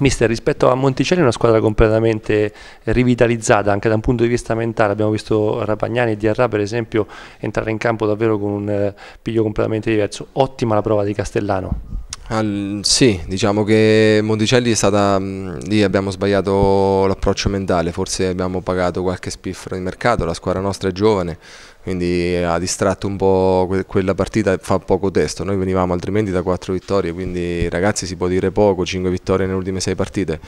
Mister, rispetto a Monticelli è una squadra completamente rivitalizzata anche da un punto di vista mentale, abbiamo visto Rapagnani e Diarra per esempio entrare in campo davvero con un eh, piglio completamente diverso, ottima la prova di Castellano. Al, sì, diciamo che Monticelli è stata mh, mm, lì abbiamo sbagliato l'approccio mentale, forse abbiamo pagato qualche spiffero di mercato, la squadra nostra è giovane, quindi ha distratto un po' que quella partita fa poco testo, noi venivamo altrimenti da quattro vittorie, quindi ragazzi si può dire poco, cinque vittorie nelle ultime sei partite.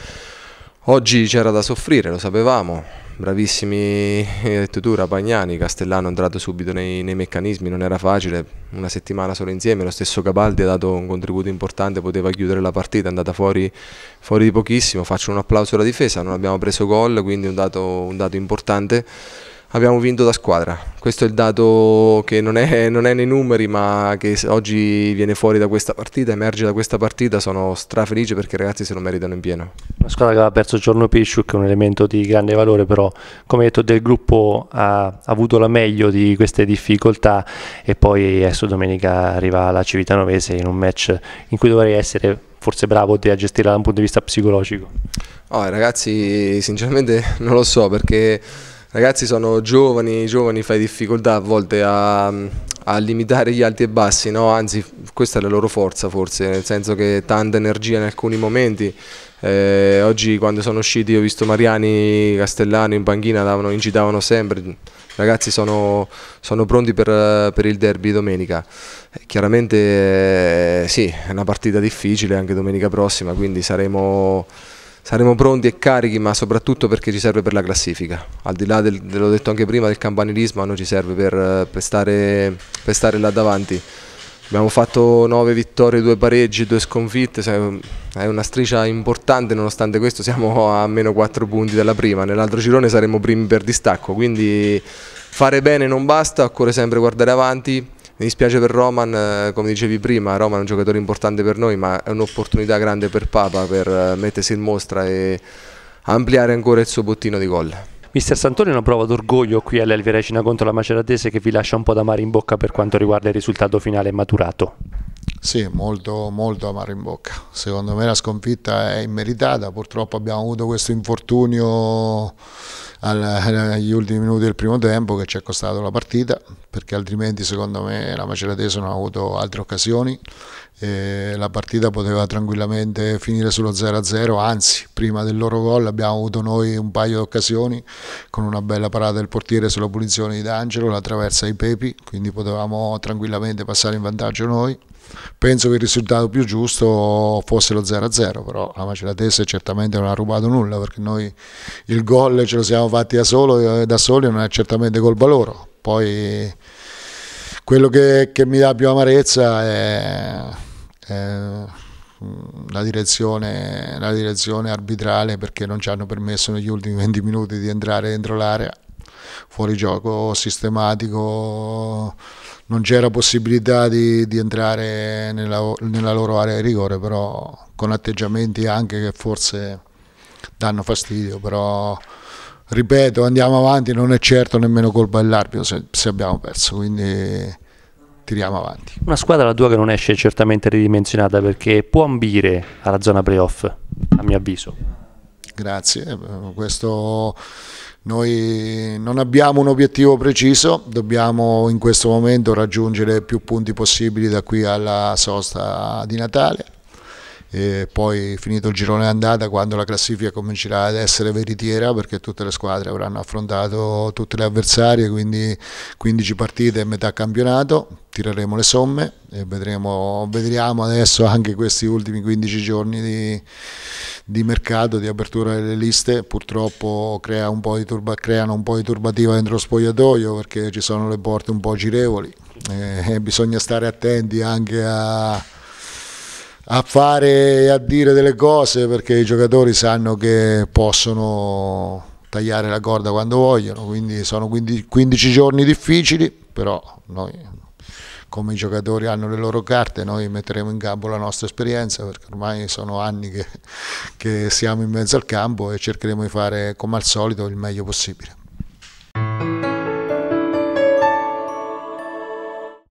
Oggi c'era da soffrire, lo sapevamo, bravissimi, hai Pagnani, Castellano è entrato subito nei, nei, meccanismi, non era facile, una settimana solo insieme, lo stesso Cabaldi ha dato un contributo importante, poteva chiudere la partita, è andata fuori, fuori di pochissimo, faccio un applauso alla difesa, non abbiamo preso gol, quindi un dato, un dato importante abbiamo vinto da squadra. Questo è il dato che non è, non è, nei numeri, ma che oggi viene fuori da questa partita, emerge da questa partita. Sono strafelice perché i ragazzi se lo meritano in pieno. Una squadra che aveva perso il giorno Pisciu, che è un elemento di grande valore, però, come detto, del gruppo ha avuto la meglio di queste difficoltà. E poi adesso domenica arriva la Civitanovese in un match in cui dovrei essere forse bravo a gestirla da un punto di vista psicologico. Oh, ragazzi, sinceramente non lo so perché ragazzi sono giovani, giovani fai difficoltà a volte a, a limitare gli alti e bassi, no? anzi questa è la loro forza forse, nel senso che tanta energia in alcuni momenti, eh, oggi quando sono usciti ho visto Mariani, Castellano in panchina, davano, incitavano sempre, ragazzi sono, sono pronti per, per, il derby domenica, eh, chiaramente eh, sì è una partita difficile anche domenica prossima quindi saremo saremo pronti e carichi, ma soprattutto perché ci serve per la classifica. Al di là del, l'ho detto anche prima, del campanilismo, a noi ci serve per, eh, per, stare, per stare, là davanti. Abbiamo fatto 9 vittorie, 2 pareggi, 2 sconfitte, è una striscia importante, nonostante questo siamo a meno 4 punti dalla prima, nell'altro girone saremo primi per distacco, quindi fare bene non basta, occorre sempre guardare avanti, mi dispiace per Roman, eh, come dicevi prima, Roman è un giocatore importante per noi, ma è un'opportunità grande per Papa per eh, mettersi in mostra e ampliare ancora il suo bottino di gol. Mister Santoni è una prova d'orgoglio qui all'Elvia Recina contro la Maceratese che vi lascia un po' da mare in bocca per quanto riguarda il risultato finale maturato. Sì, molto, molto amaro in bocca. Secondo me la sconfitta è immeritata, purtroppo abbiamo avuto questo infortunio agli ultimi minuti del primo tempo che ci è costato la partita, perché altrimenti secondo me la Maceratese non ha avuto altre occasioni. la partita poteva tranquillamente finire sullo 0-0, anzi prima del loro gol abbiamo avuto noi un paio di occasioni con una bella parata del portiere sulla punizione di D'Angelo, la traversa ai Pepi, quindi potevamo tranquillamente passare in vantaggio noi. Penso che il risultato più giusto fosse lo 0-0, però la Maceratese certamente non ha rubato nulla perché noi il gol ce lo siamo fatti da, solo, da soli e non è certamente colpa loro. Poi quello che, che mi dà più amarezza è, è mm, la direzione, la direzione, arbitrale perché non ci hanno permesso negli ultimi 20 minuti di entrare dentro l'area, fuori gioco sistematico non c'era possibilità di, di entrare nella, nella, loro area di rigore, però con atteggiamenti anche che forse danno fastidio, però ripeto, andiamo avanti, non è certo nemmeno colpa dell'arbitro se, se abbiamo perso, quindi tiriamo avanti. Una squadra la tua che non esce certamente ridimensionata perché può ambire alla zona playoff, a mio avviso. Grazie, eh, questo noi non abbiamo un obiettivo preciso, dobbiamo in questo momento raggiungere più punti possibili da qui alla sosta di Natale. E poi finito il girone andata quando la classifica comincerà ad essere veritiera perché tutte le squadre avranno affrontato tutte le avversarie quindi 15 partite e metà campionato tireremo le somme e vedremo, vedremo adesso anche questi ultimi 15 giorni di, di mercato, di apertura delle liste, purtroppo crea un turba, creano un po' di turbativa dentro lo spogliatoio perché ci sono le porte un po' girevoli e eh, eh, bisogna stare attenti anche a a fare e a dire delle cose perché i giocatori sanno che possono tagliare la corda quando vogliono, quindi sono 15, giorni difficili, però noi come i giocatori hanno le loro carte, noi metteremo in campo la nostra esperienza perché ormai sono anni che, che siamo in mezzo al campo e cercheremo di fare come al solito il meglio possibile.